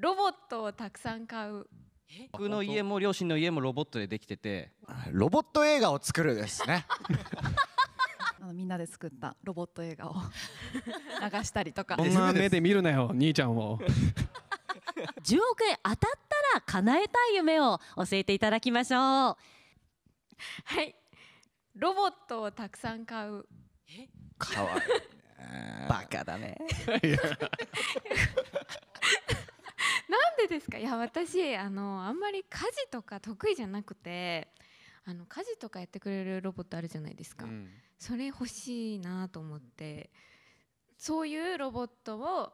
ロボットをたくさん買う僕の家も両親の家もロボットでできててロボット映画を作るですね あのみんなで作ったロボット映画を 流したりとかそんな目で見るなよ兄ちゃんを10億円当たったら叶えたい夢を教えていただきましょうはいロボットをたくさん買うえかわいい、バカだねなんでですかいや私あのあんまり家事とか得意じゃなくてあの家事とかやってくれるロボットあるじゃないですか、うん、それ欲しいなと思ってそういうロボットを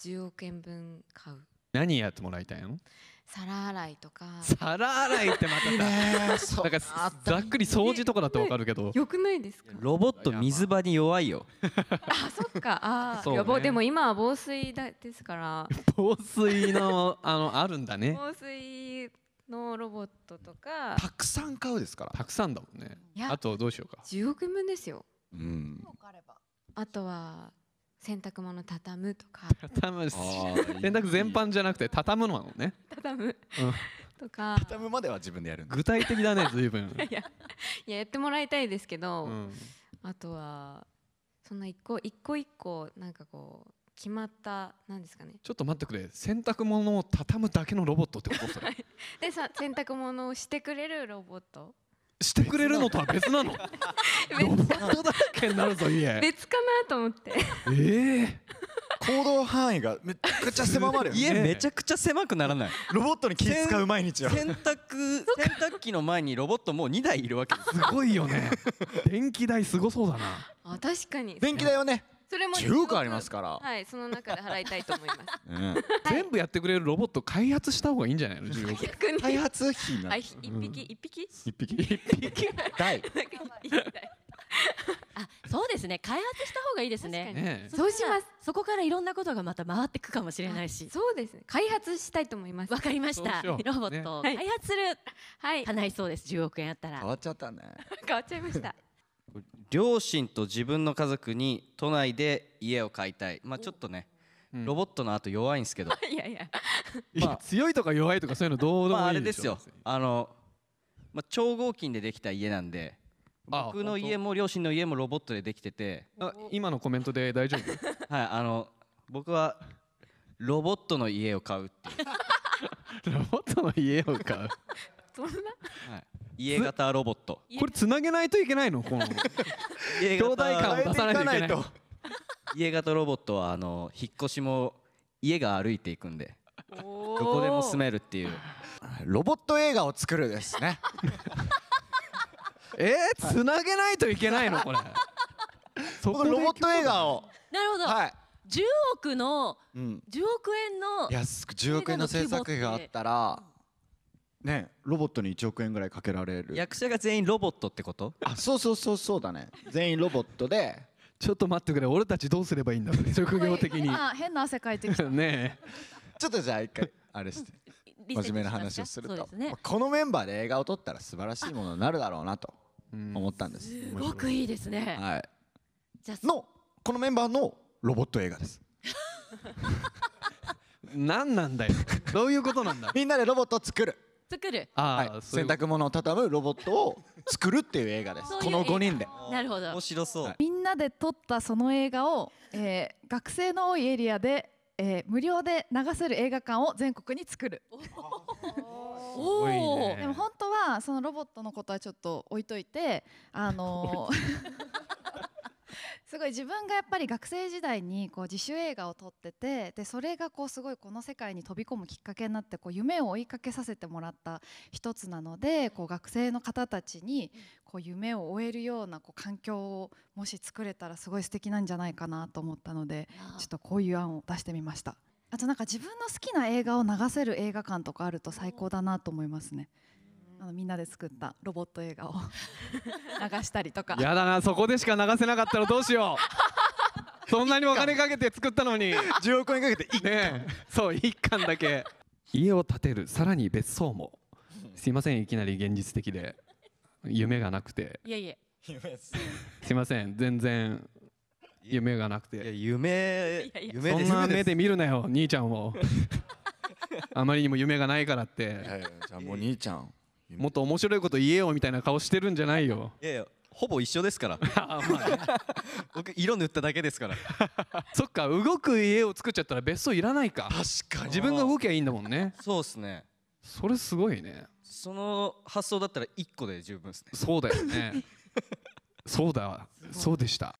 10億円分買う何やってもらいたいの皿洗いとか皿洗いってまたさなんかざっくり掃除とかだってわかるけどよくないですかロボット水場に弱いよあそっかあそう、ね、でも今は防水だですから防水のあのあるんだね防水のロボットとかたくさん買うですからたくさんだもんねあとどうしようか10億分ですよ、うん、あとは洗濯物畳むとか畳む洗濯全般じゃなくて畳むのなのね畳む、とか畳むまでは自分でやる具体的だね随分 いやいややってもらいたいですけど、うん、あとはそんな一個一個一個なんかこう決まったなんですかねちょっと待ってくれ洗濯物を畳むだけのロボットってことそれでさ洗濯物をしてくれるロボットしてくれるのとは別なのロボットだらけになるぞ家別かなと思ってええ行動範囲がめっちゃ狭まるよ、ね、家めちゃくちゃ狭くならないロボットに気使う毎日は洗濯洗濯機の前にロボットもう2台いるわけすごいよね 電気代すごそうだなあ確かに電気代はねそれも1個ありますからはいその中で払いたいと思います、うん、全部やってくれるロボット開発した方がいいんじゃないの1開発費な 一匹一匹一匹一匹大あそうですね開発した方がいいですねそうしますそこからいろんなことがまた回ってくかもしれないしそうですね開発したいと思いますわかりましたロボット開発するはい叶いそうです十億円あったら変わっちゃったね 変わっちゃいました両親と自分の家族に都内で家を買いたいまあちょっとね、うん、ロボットの後弱いんですけど いやいやまあ、強いとか弱いとかそういうのどうでもいいでしょ、まあ、あれですよあの、まあ、超合金でできた家なんで僕の家も両親の家もロボットでできてて今のコメントで大丈夫 はいあの僕はロボットの家を買うっていう ロボットの家を買うそんな家型ロボットこれつなげないといけないのこの兄弟感を出さないといけないと家型ロボットはあの引っ越しも家が歩いていくんでどこでも住めるっていうロボット映画を作るですね えー、つなげないといけないのこれそこロボット映画をなるほど、はい、10億の、う10億円のいや10億円の制作費があったら、ねロボットに1億円ぐらいかけられる役者が全員ロボットってことあそうそうそうそうだね全員ロボットでちょっと待ってくれ俺たちどうすればいいんだろうね 職業的にあ変な汗かいてきた ねちょっとじゃあ一回あれして真面目な話をすると、ね、このメンバーで映画を撮ったら素晴らしいものになるだろうなと思ったんですすごくいいですねはいじゃのこのメンバーのロボット映画です 何なんだよどういうことなんだみんなでロボットを作る作るあ、はい、洗濯物を畳むロボットを作るっていう映画ですこの5人でなるほど面白そう、みんなで撮ったその映画を、えー、学生の多いエリアで、えー、無料で流せる映画館を全国に作るおお、ね、でも本当はそのロボットのことはちょっと置いといてあのー すごい自分がやっぱり学生時代にこう自主映画を撮っててでそれがこうすごいこの世界に飛び込むきっかけになってこう夢を追いかけさせてもらった一つなのでこう学生の方たちにこう夢を追えるようなこう環境をもし作れたらすごい素敵なんじゃないかなと思ったのでちょっとこういう案を出してみました。あとなんか自分の好きな映画を流せる映画館とかあると最高だなと思いますね。あのみんなで作ったロボット映画を 流したりとかやだなそこでしか流せなかったらどうしよう そんなにお金かけて作ったのに10億円かけて1巻、ね、そう1巻だけ家を建てるさらに別荘もすいませんいきなり現実的で夢がなくていえいえすいません全然夢がなくて夢夢そんな目で見るなよ兄ちゃんを あまりにも夢がないからって、はい、じゃあもう兄ちゃんもっと面白いこと言えよみたいな顔してるんじゃないよいやいやほぼ一緒ですから 僕色塗っただけですから そっか動く家を作っちゃったら別荘いらないか確かに自分が動きゃいいんだもんねそうですねそれすごいねその発想だったら一個で十分ですねそうだよねそうだそうでした